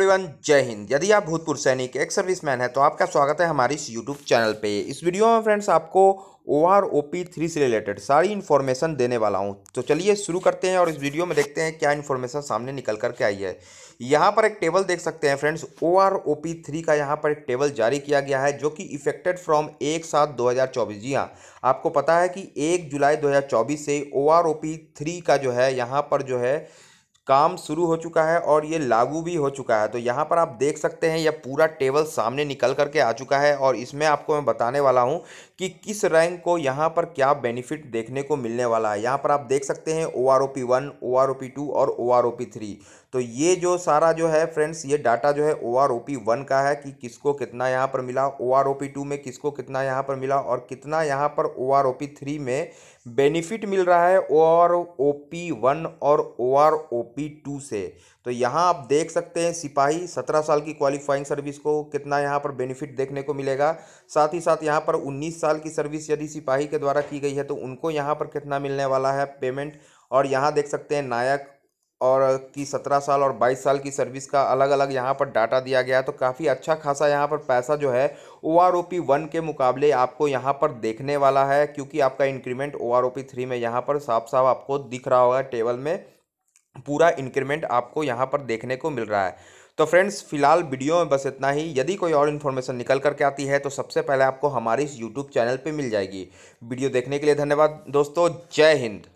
everyone जय हिंद यदि आप भूतपूर्व सैनिक एक सर्विस मैन है तो आपका स्वागत है हमारे इस यूट्यूब चैनल पे इस वीडियो में फ्रेंड्स आपको O R O P three से रिलेटेड सारी इन्फॉर्मेशन देने वाला हूँ तो चलिए शुरू करते हैं और इस वीडियो में देखते हैं क्या इन्फॉर्मेशन सामने निकल करके आई है यहाँ पर एक टेबल देख सकते हैं friends O R O P three का यहाँ पर एक टेबल जारी किया गया है जो कि इफेक्टेड फ्रॉम एक सात दो हज़ार चौबीस जी हाँ आपको पता है कि एक जुलाई दो हज़ार चौबीस से O R O P three का जो है यहाँ पर जो है काम शुरू हो चुका है और ये लागू भी हो चुका है तो यहाँ पर आप देख सकते हैं यह पूरा टेबल सामने निकल करके आ चुका है और इसमें आपको मैं बताने वाला हूँ कि किस रैंक को यहाँ पर क्या बेनिफिट देखने को मिलने वाला है यहाँ पर आप देख सकते हैं O R O P one O R O P two और O R O P three तो ये जो सारा जो है फ्रेंड्स ये डाटा जो है O R O P one का है कि किसको कितना यहाँ पर मिला O R O P two में किसको कितना यहाँ पर मिला और कितना यहाँ पर O R O P three में बेनिफिट मिल रहा है O R O P one और O R O P two से तो यहाँ आप देख सकते हैं सिपाही सत्रह साल की क्वालिफाइंग सर्विस को कितना यहाँ पर बेनिफिट देखने को मिलेगा साथ ही साथ यहाँ पर उन्नीस साल की सर्विस यदि सिपाही के द्वारा की गई है तो उनको यहाँ पर कितना मिलने वाला है पेमेंट और यहाँ देख सकते हैं नायक और की सत्रह साल और बाईस साल की सर्विस का अलग अलग यहाँ पर डाटा दिया गया है तो काफ़ी अच्छा खासा यहाँ पर पैसा जो है O R O P one के मुकाबले आपको यहाँ पर देखने वाला है क्योंकि आपका increment O R O P three में यहाँ पर साफ साफ आपको दिख रहा होगा टेबल में पूरा इंक्रीमेंट आपको यहाँ पर देखने को मिल रहा है तो फ्रेंड्स फिलहाल वीडियो में बस इतना ही यदि कोई और इन्फॉर्मेशन निकल करके आती है तो सबसे पहले आपको हमारे इस यूट्यूब चैनल पर मिल जाएगी वीडियो देखने के लिए धन्यवाद दोस्तों जय हिंद